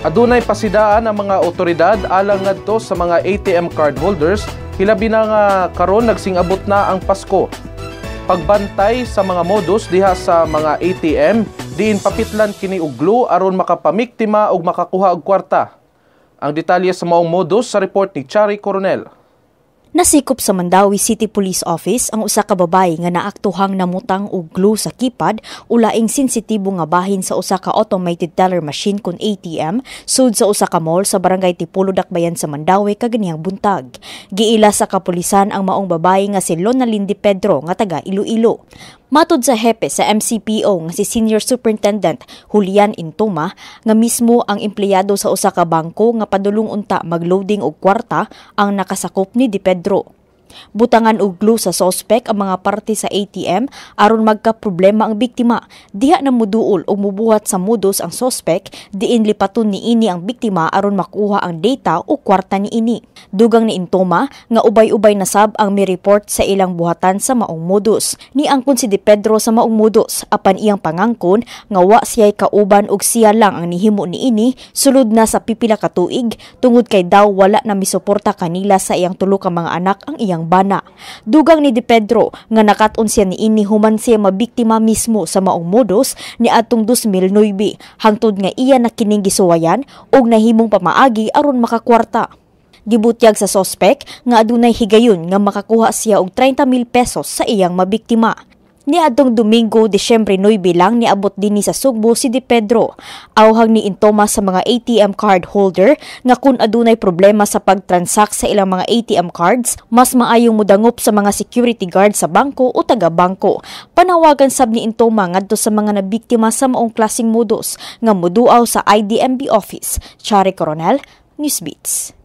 Adunay pasidaan ang mga otoridad alang ngadto sa mga ATM card holders hilabi na nga karon nagsingabot na ang Pasko. Pagbantay sa mga modus diha sa mga ATM diin papitlan kini uglo aron makapamiktima og makakuha og kwarta. Ang detalye sa maong modus sa report ni Chari Coronel. Nasikop sa Mandawi City Police Office ang usa ka babay nga naaktuhang namutang og glue sa kipad ulaing sensitibo nga bahin sa usa ka automated teller machine kon ATM sud sa usa ka mall sa barangay Tipulo Dakbayan sa Mandawi kaganihang buntag. Giila sa kapulisan ang maong babay nga si Lona Lindy Pedro nga taga Iloilo. Matod sa hepe sa MCPO nga si Senior Superintendent Julian Intuma nga mismo ang empleyado sa usa ka bangko nga padulong unta magloading og kwarta ang nakasakop ni Deped Pedro. Butangan uglo sa sospek ang mga parte sa ATM aron magka problema ang biktima. Diha na muduol o mubuhat sa mudos ang sospek, diin lipaton ni ini ang biktima aron makuha ang data o kwarta ni ini. Dugang ni Intoma nga ubay-ubay na sab ang mi-report sa ilang buhatan sa maong mudos. Ni angkon si Di Pedro sa maong mudos apan iyang pangangkon nga wa siya'y kauban og siya lang ang nihimo ni ini sulod na sa pipila ka tuig tungod kay daw wala na misuporta kanila sa iyang tulo ka mga anak ang iyang ng bana. Dugang ni Di Pedro nga nakatun siya ni ini human siya mabiktima mismo sa maong modos ni atong 2009 hangtod nga iya na gisuwayan og nahimong pamaagi aron makakwarta. Gibutyag sa sospek nga adunay higayon nga makakuha siya og 30,000 pesos sa iyang mabiktima. Niadtong Domingo, Disyembre 9 bilang niabot din ni sa Sugbo si Di Pedro. Awhag ni Intoma sa mga ATM card holder nga kun adunay problema sa pagtransact sa ilang mga ATM cards, mas maayong mudangop sa mga security guard sa bangko o taga-bangko. Panawagan sab ni Intoma ngadto sa mga nabiktima sa maong klasing modus nga muduaw sa IDMB office. Chari Coronel, Newsbeats.